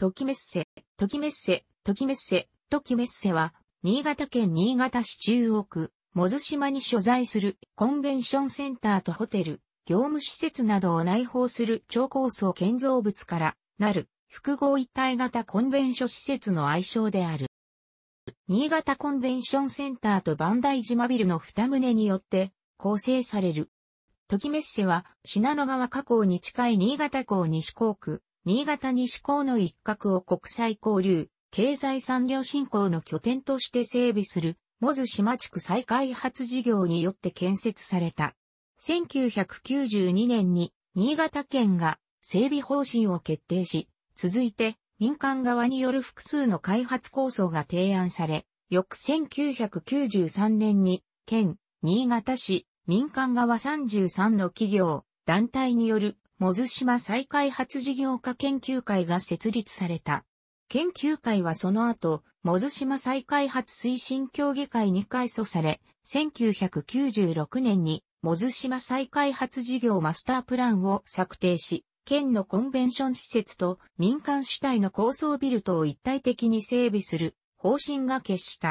トキメッセ、トキメッセ、トキメッセ、トキメッセは、新潟県新潟市中央区、もず島に所在するコンベンションセンターとホテル、業務施設などを内包する超高層建造物からなる複合一体型コンベンション施設の愛称である。新潟コンベンションセンターと万代島ビルの二棟によって構成される。トキメッセは、品野川河口に近い新潟港西港区、新潟西港の一角を国際交流、経済産業振興の拠点として整備する、モズ島地区再開発事業によって建設された。1992年に新潟県が整備方針を決定し、続いて民間側による複数の開発構想が提案され、翌1993年に県、新潟市、民間側33の企業、団体によるモズ島再開発事業化研究会が設立された。研究会はその後、モズ島再開発推進協議会に改組され、1996年にモズ島再開発事業マスタープランを策定し、県のコンベンション施設と民間主体の高層ビルトを一体的に整備する方針が決した。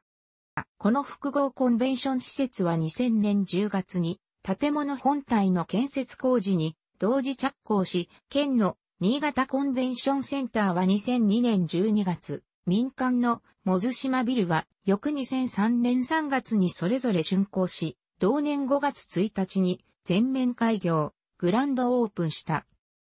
この複合コンベンション施設は2000年10月に建物本体の建設工事に同時着工し、県の新潟コンベンションセンターは2002年12月、民間のモズ島ビルは翌2003年3月にそれぞれ竣工し、同年5月1日に全面開業、グランドオープンした。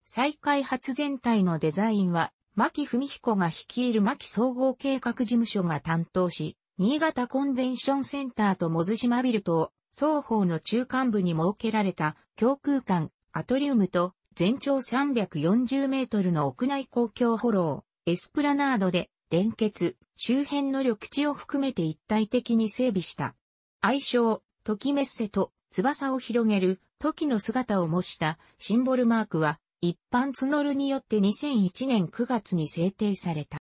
再開発全体のデザインは、牧文彦が率いる牧総合計画事務所が担当し、新潟コンベンションセンターとモズ島ビルと、双方の中間部に設けられた、教空間、アトリウムと全長340メートルの屋内公共ホロー、エスプラナードで連結、周辺の緑地を含めて一体的に整備した。愛称、トキメッセと翼を広げる時の姿を模したシンボルマークは一般募るによって2001年9月に制定された。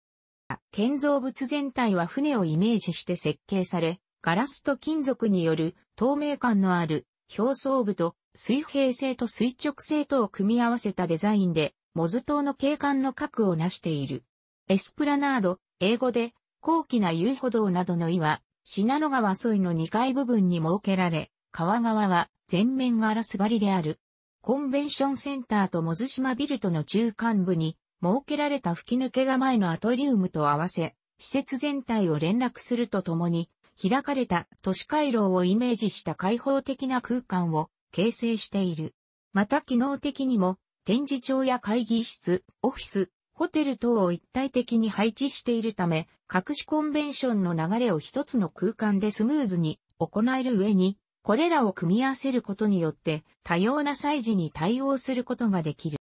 建造物全体は船をイメージして設計され、ガラスと金属による透明感のある表層部と水平性と垂直性とを組み合わせたデザインで、モズ島の景観の核を成している。エスプラナード、英語で、高貴な遊歩道などの岩、信濃川沿いの2階部分に設けられ、川側は全面ガラス張りである。コンベンションセンターとモズ島ビルとの中間部に、設けられた吹き抜けが前のアトリウムと合わせ、施設全体を連絡するとともに、開かれた都市回廊をイメージした開放的な空間を形成している。また機能的にも、展示帳や会議室、オフィス、ホテル等を一体的に配置しているため、隠しコンベンションの流れを一つの空間でスムーズに行える上に、これらを組み合わせることによって、多様な祭事に対応することができる。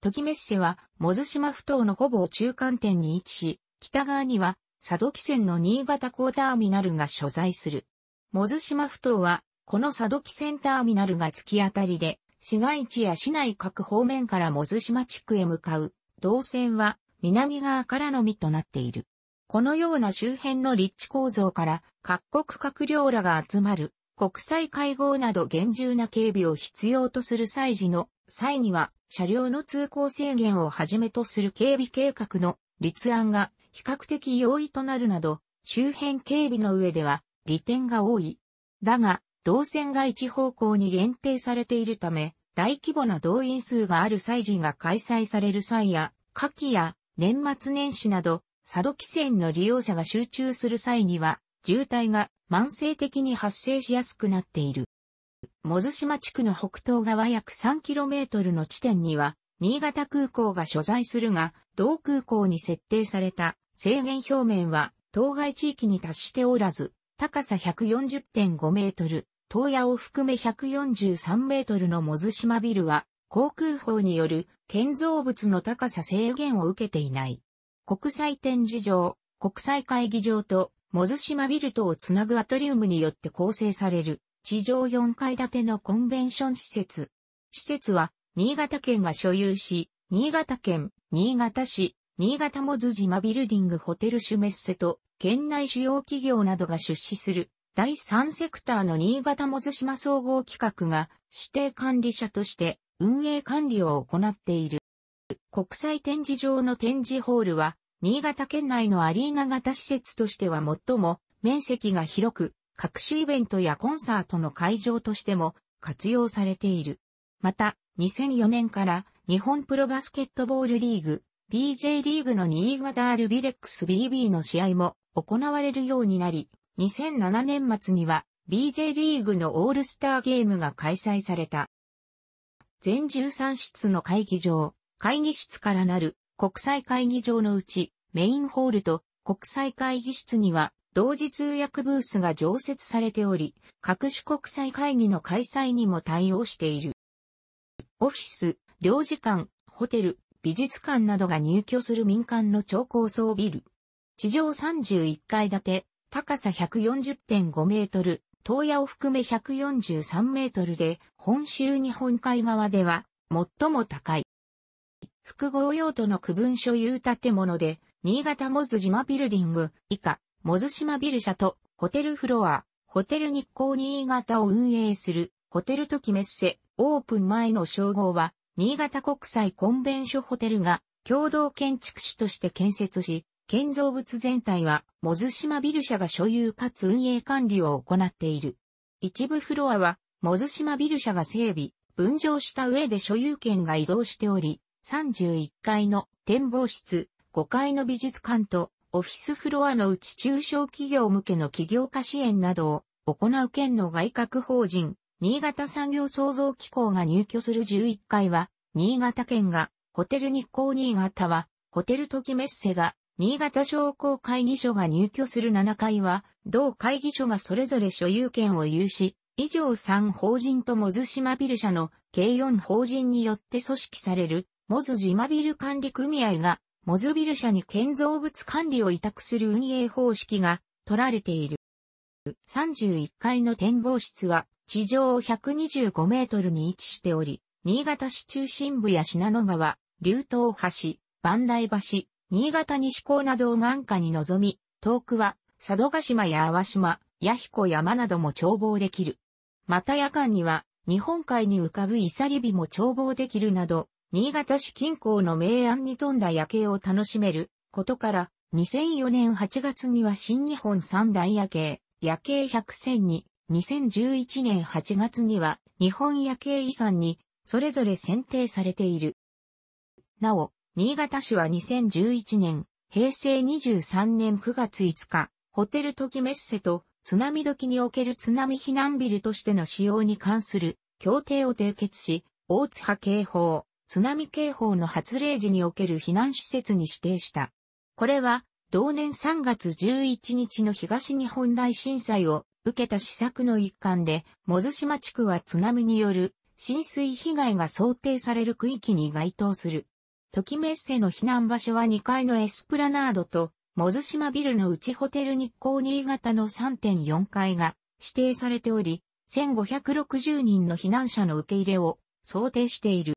時メッセは、モズ島埠頭のほぼ中間点に位置し、北側には、佐渡汽船の新潟港ターミナルが所在する。モズ島埠頭は、この佐渡汽船ターミナルが突き当たりで、市街地や市内各方面からモズ島地区へ向かう、動線は南側からのみとなっている。このような周辺の立地構造から各国閣僚らが集まる国際会合など厳重な警備を必要とする際時の際には車両の通行制限をはじめとする警備計画の立案が比較的容易となるなど周辺警備の上では利点が多い。だが、動線が一方向に限定されているため、大規模な動員数がある祭事が開催される際や、夏季や年末年始など、佐渡汽船の利用者が集中する際には、渋滞が慢性的に発生しやすくなっている。もず島地区の北東側約 3km の地点には、新潟空港が所在するが、同空港に設定された制限表面は、当該地域に達しておらず、高さ140.5メートル、東野を含め143メートルのモズ島ビルは、航空法による建造物の高さ制限を受けていない。国際展示場、国際会議場と、モズ島ビルとをつなぐアトリウムによって構成される、地上4階建てのコンベンション施設。施設は、新潟県が所有し、新潟県、新潟市、新潟モズ島ビルディングホテルシュメッセと、県内主要企業などが出資する第3セクターの新潟もず島総合企画が指定管理者として運営管理を行っている。国際展示場の展示ホールは、新潟県内のアリーナ型施設としては最も面積が広く、各種イベントやコンサートの会場としても活用されている。また、2004年から日本プロバスケットボールリーグ、BJ リーグの新潟アルビレックス BB の試合も行われるようになり、2007年末には BJ リーグのオールスターゲームが開催された。全13室の会議場、会議室からなる国際会議場のうちメインホールと国際会議室には同時通訳ブースが常設されており、各種国際会議の開催にも対応している。オフィス、領事館、ホテル、美術館などが入居する民間の超高層ビル。地上31階建て、高さ140.5メートル、東野を含め143メートルで、本州日本海側では最も高い。複合用途の区分所有建物で、新潟モズ島ビルディング以下、モズ島ビル社とホテルフロア、ホテル日光新潟を運営するホテルときメッセオープン前の称号は新潟国際コンベンションホテルが共同建築士として建設し、建造物全体は、モズ島ビル社が所有かつ運営管理を行っている。一部フロアは、モズ島ビル社が整備、分譲した上で所有権が移動しており、31階の展望室、5階の美術館と、オフィスフロアのうち中小企業向けの企業化支援などを行う県の外郭法人、新潟産業創造機構が入居する11階は、新潟県が、ホテル日光新潟は、ホテルトキメッセが、新潟商工会議所が入居する7階は、同会議所がそれぞれ所有権を有し、以上3法人とモズ島ビル社の計4法人によって組織される、モズ島ビル管理組合が、モズビル社に建造物管理を委託する運営方式が取られている。31階の展望室は、地上125メートルに位置しており、新潟市中心部や品野川、竜頭橋、万代橋、新潟西港などを眼下に望み、遠くは佐渡島や淡島、弥彦山なども眺望できる。また夜間には日本海に浮かぶイサリビも眺望できるなど、新潟市近郊の明暗に富んだ夜景を楽しめることから、2004年8月には新日本三大夜景、夜景100選に、2011年8月には日本夜景遺産にそれぞれ選定されている。なお、新潟市は2011年、平成23年9月5日、ホテル時メッセと津波時における津波避難ビルとしての使用に関する協定を締結し、大津波警報、津波警報の発令時における避難施設に指定した。これは、同年3月11日の東日本大震災を受けた施策の一環で、もず島地区は津波による浸水被害が想定される区域に該当する。トキメッセの避難場所は2階のエスプラナードと、モズ島ビルの内ホテル日光新潟の3.4階が指定されており、1560人の避難者の受け入れを想定している。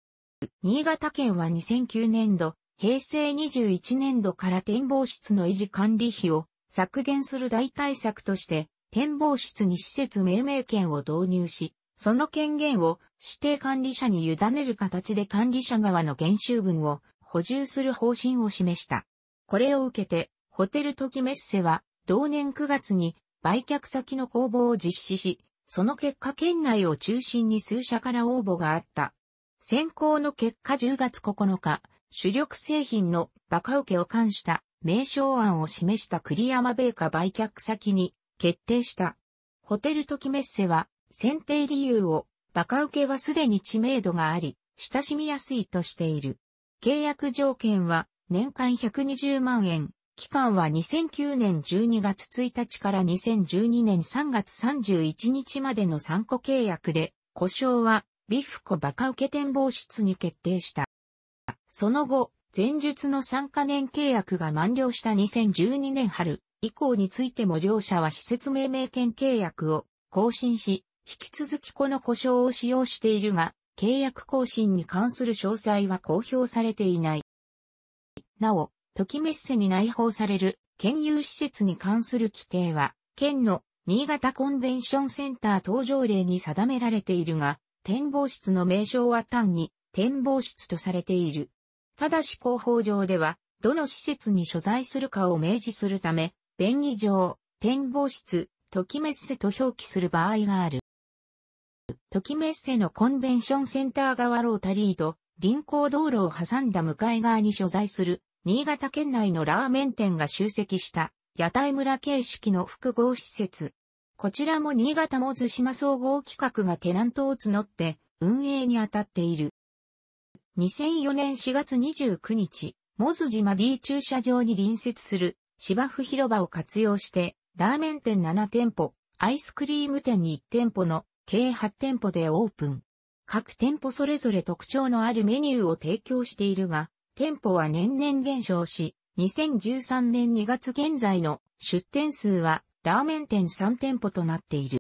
新潟県は2009年度、平成21年度から展望室の維持管理費を削減する大対策として、展望室に施設命名権を導入し、その権限を指定管理者に委ねる形で管理者側の研修分を補充する方針を示した。これを受けて、ホテルトキメッセは、同年9月に売却先の公募を実施し、その結果県内を中心に数社から応募があった。選考の結果10月9日、主力製品のバカ受けを冠した名称案を示した栗山米価売却先に決定した。ホテルトキメッセは選定理由をバカ受けはすでに知名度があり、親しみやすいとしている。契約条件は年間120万円、期間は2009年12月1日から2012年3月31日までの3個契約で、故障はビフコバカ受け展望室に決定した。その後、前述の3カ年契約が満了した2012年春以降についても両者は施設命名権契約を更新し、引き続きこの故障を使用しているが、契約更新に関する詳細は公表されていない。なお、時メッセに内包される県有施設に関する規定は、県の新潟コンベンションセンター登場例に定められているが、展望室の名称は単に展望室とされている。ただし広報上では、どの施設に所在するかを明示するため、便宜上、展望室、時メッセと表記する場合がある。トキメッセのコンベンションセンター側ロータリーと、臨港道路を挟んだ向かい側に所在する、新潟県内のラーメン店が集積した、屋台村形式の複合施設。こちらも新潟もズ島総合企画がテナントを募って、運営に当たっている。2004年4月29日、モズ島 D 駐車場に隣接する芝生広場を活用して、ラーメン店7店舗、アイスクリーム店に1店舗の計8店舗でオープン。各店舗それぞれ特徴のあるメニューを提供しているが、店舗は年々減少し、2013年2月現在の出店数はラーメン店3店舗となっている。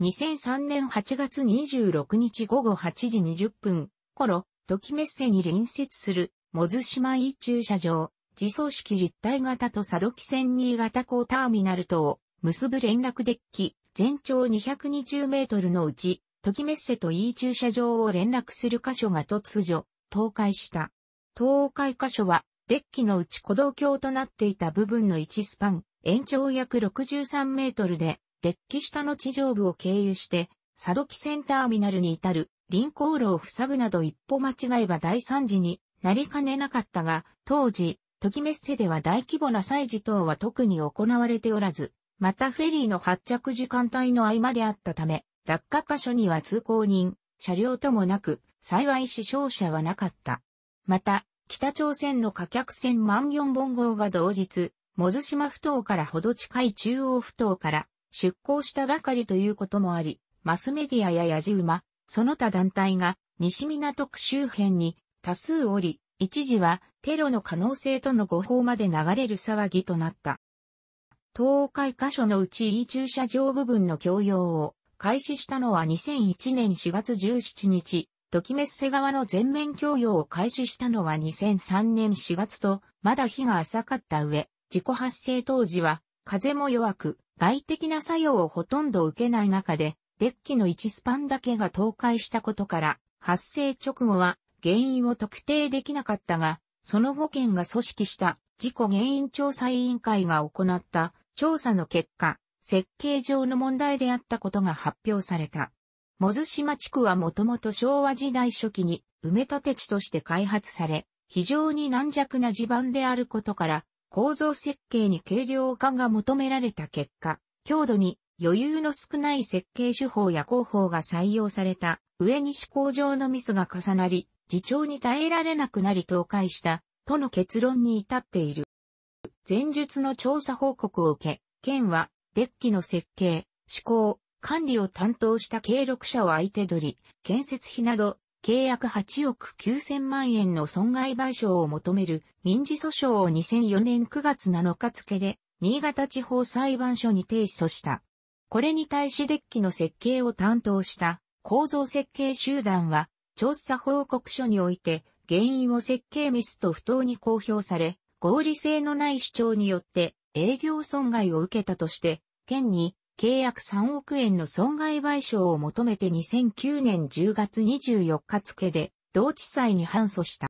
2003年8月26日午後8時20分頃、時メッセに隣接する、モズ島井駐車場、自走式実体型と佐渡汽船新潟港ターミナルとを結ぶ連絡デッキ、全長220メートルのうち、時メッセと E 駐車場を連絡する箇所が突如、倒壊した。倒壊箇所は、デッキのうち鼓動橋となっていた部分の1スパン、延長約63メートルで、デッキ下の地上部を経由して、佐渡汽船ターミナルに至る、臨行路を塞ぐなど一歩間違えば大惨事になりかねなかったが、当時、時メッセでは大規模な祭事等は特に行われておらず、またフェリーの発着時間帯の合間であったため、落下箇所には通行人、車両ともなく、幸い死傷者はなかった。また、北朝鮮の貨客船万四本号が同日、モズ島埠頭からほど近い中央埠頭から出港したばかりということもあり、マスメディアやヤジ馬、その他団体が西港区周辺に多数おり、一時はテロの可能性との誤報まで流れる騒ぎとなった。東海箇所のうち E 駐車場部分の供用を開始したのは2001年4月17日、ドキメッセ側の全面供用を開始したのは2003年4月と、まだ日が浅かった上、事故発生当時は、風も弱く、外的な作用をほとんど受けない中で、デッキの1スパンだけが倒壊したことから、発生直後は原因を特定できなかったが、その保険が組織した事故原因調査委員会が行った調査の結果、設計上の問題であったことが発表された。モズ島地区はもともと昭和時代初期に埋め立て地として開発され、非常に軟弱な地盤であることから、構造設計に軽量化が求められた結果、強度に余裕の少ない設計手法や工法が採用された上に工場上のミスが重なり、自重に耐えられなくなり倒壊したとの結論に至っている。前述の調査報告を受け、県は、デッキの設計、施行、管理を担当した計6社を相手取り、建設費など、契約8億9000万円の損害賠償を求める民事訴訟を2004年9月7日付で、新潟地方裁判所に提訴した。これに対しデッキの設計を担当した構造設計集団は、調査報告書において、原因を設計ミスと不当に公表され、合理性のない主張によって営業損害を受けたとして、県に契約3億円の損害賠償を求めて2009年10月24日付で同地裁に反訴した。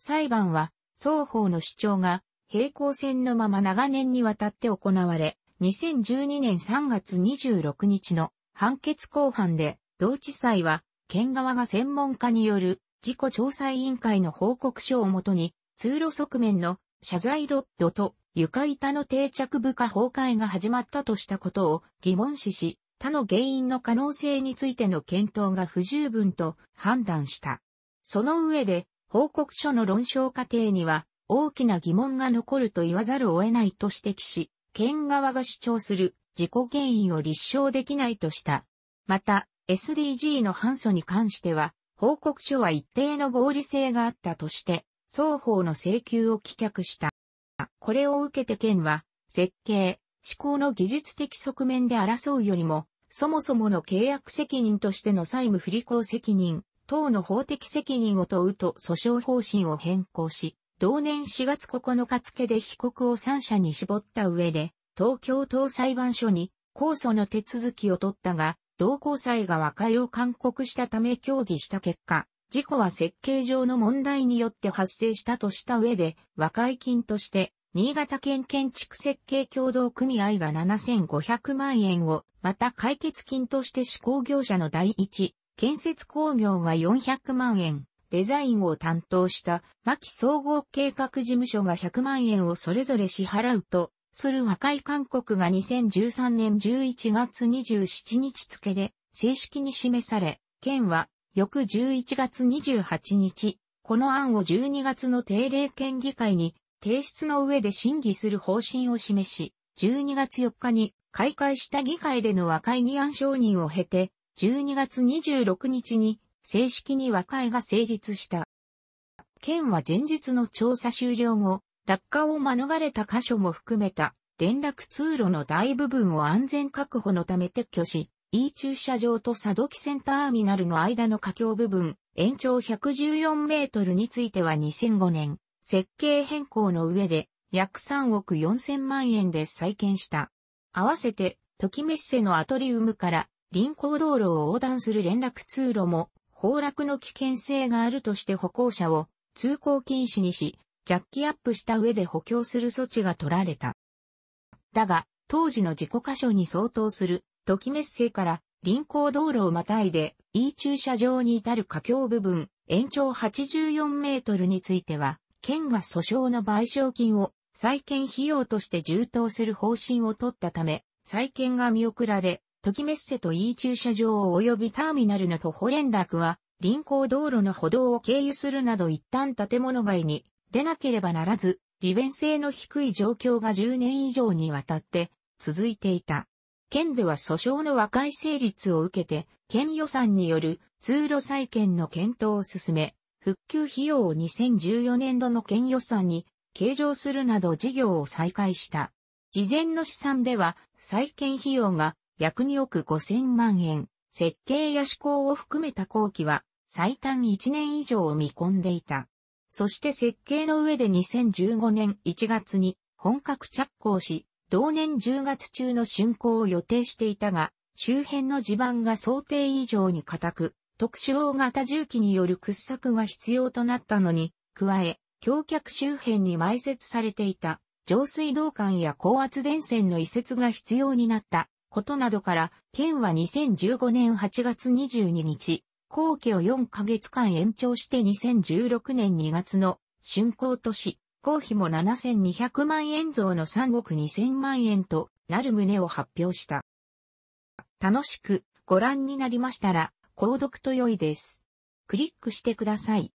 裁判は双方の主張が平行線のまま長年にわたって行われ、2012年3月26日の判決公判で同地裁は県側が専門家による事故調査委員会の報告書をもとに通路側面の謝罪ロッドと床板の定着部下崩壊が始まったとしたことを疑問視し、他の原因の可能性についての検討が不十分と判断した。その上で、報告書の論証過程には大きな疑問が残ると言わざるを得ないと指摘し、県側が主張する事故原因を立証できないとした。また、SDG の反訴に関しては、報告書は一定の合理性があったとして、双方の請求を棄却した。これを受けて県は、設計、施行の技術的側面で争うよりも、そもそもの契約責任としての債務不履行責任、等の法的責任を問うと訴訟方針を変更し、同年4月9日付で被告を三者に絞った上で、東京都裁判所に控訴の手続きを取ったが、同高裁が和解を勧告したため協議した結果、事故は設計上の問題によって発生したとした上で、和解金として、新潟県建築設計協同組合が7500万円を、また解決金として施工業者の第一、建設工業が400万円、デザインを担当した牧総合計画事務所が100万円をそれぞれ支払うと、する和解勧告が2013年11月27日付で正式に示され、県は翌11月28日、この案を12月の定例県議会に提出の上で審議する方針を示し、12月4日に開会した議会での和解議案承認を経て、12月26日に正式に和解が成立した。県は前日の調査終了後、落下を免れた箇所も含めた連絡通路の大部分を安全確保のため撤去し、E 駐車場と佐渡木線ターミナルの間の架橋部分、延長114メートルについては2005年、設計変更の上で、約3億4000万円で再建した。合わせて、時メッセのアトリウムから臨港道路を横断する連絡通路も崩落の危険性があるとして歩行者を通行禁止にし、ジャッキアップした上で補強する措置が取られた。だが、当時の事故箇所に相当する時メッセから臨港道路をまたいで E 駐車場に至る架橋部分延長84メートルについては、県が訴訟の賠償金を再建費用として充当する方針を取ったため、再建が見送られ、時メッセと E 駐車場及びターミナルの徒歩連絡は、臨港道路の歩道を経由するなど一旦建物外に出なければならず、利便性の低い状況が10年以上にわたって続いていた。県では訴訟の和解成立を受けて、県予算による通路再建の検討を進め、復旧費用を2014年度の県予算に計上するなど事業を再開した。事前の試算では、再建費用が約2億5000万円、設計や施工を含めた工期は最短1年以上を見込んでいた。そして設計の上で2015年1月に本格着工し、同年10月中の竣工を予定していたが、周辺の地盤が想定以上に固く、特殊大型重機による掘削が必要となったのに、加え、橋脚周辺に埋設されていた上水道管や高圧電線の移設が必要になったことなどから、県は2015年8月22日、工期を4ヶ月間延長して2016年2月の竣工都市行費も7200万円増の3億2000万円となる旨を発表した。楽しくご覧になりましたら、購読と良いです。クリックしてください。